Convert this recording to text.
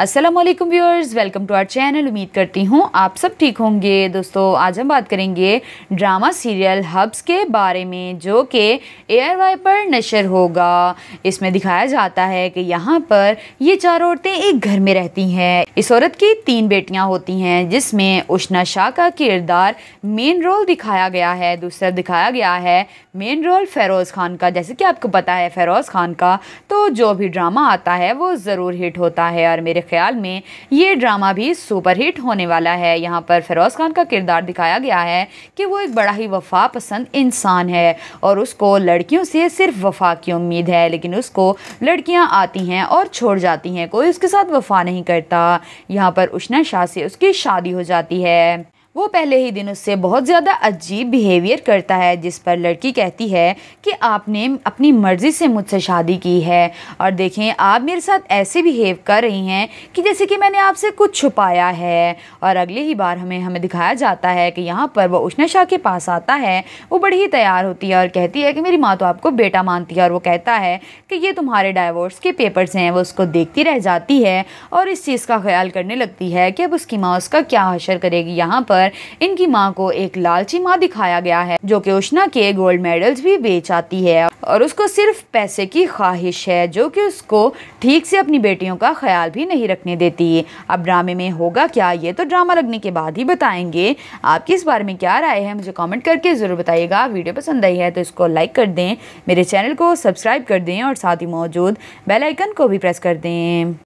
Aslam viewers welcome to our channel उम्मीद करती हूँ आप सब ठीक होंगे दोस्तों आज हम बात करेंगे ड्रामा सीरियल हब्स के बारे में जो कि आर वाई पर नशर होगा इसमें दिखाया जाता है कि यहाँ पर ये चार औरतें एक घर में रहती हैं इस औरत की तीन बेटियाँ होती हैं जिसमें उष्णा शाह का किरदार मेन रोल दिखाया गया है दूसरा दिखाया गया है मेन रोल फ़ेरोज़ खान का जैसे कि आपको पता है फ़ेरोज़ खान का तो जो भी ड्रामा आता है वो ज़रूर हिट होता है और मेरे ख्याल में ये ड्रामा भी सुपर हिट होने वाला है यहाँ पर फ़िरोज़ खान का किरदार दिखाया गया है कि वो एक बड़ा ही वफा पसंद इंसान है और उसको लड़कियों से सिर्फ वफा की उम्मीद है लेकिन उसको लड़कियाँ आती हैं और छोड़ जाती हैं कोई उसके साथ वफा नहीं करता यहाँ पर उष्णा शाह से उसकी शादी हो जाती है वो पहले ही दिन उससे बहुत ज़्यादा अजीब बिहेवियर करता है जिस पर लड़की कहती है कि आपने अपनी मर्ज़ी से मुझसे शादी की है और देखें आप मेरे साथ ऐसे बिहेव कर रही हैं कि जैसे कि मैंने आपसे कुछ छुपाया है और अगले ही बार हमें हमें दिखाया जाता है कि यहाँ पर वो उष्ण शाह के पास आता है वो बड़ी ही तैयार होती है और कहती है कि मेरी माँ तो आपको बेटा मानती है और वो कहता है कि ये तुम्हारे डाइवोर्स के पेपर्स हैं वो उसको देखती रह जाती है और इस चीज़ का ख्याल करने लगती है कि अब उसकी माँ उसका क्या हशर करेगी यहाँ पर पर इनकी माँ को एक लालची माँ दिखाया गया है जो कि उष्णा के गोल्ड मेडल्स भी बेच आती है और उसको सिर्फ पैसे की ख्वाहिश है जो कि उसको ठीक से अपनी बेटियों का ख्याल भी नहीं रखने देती अब ड्रामे में होगा क्या ये तो ड्रामा लगने के बाद ही बताएंगे आपकी इस बारे में क्या राय है मुझे कॉमेंट करके ज़रूर बताइएगा वीडियो पसंद आई है तो इसको लाइक कर दें मेरे चैनल को सब्सक्राइब कर दें और साथ ही मौजूद बेलाइकन को भी प्रेस कर दें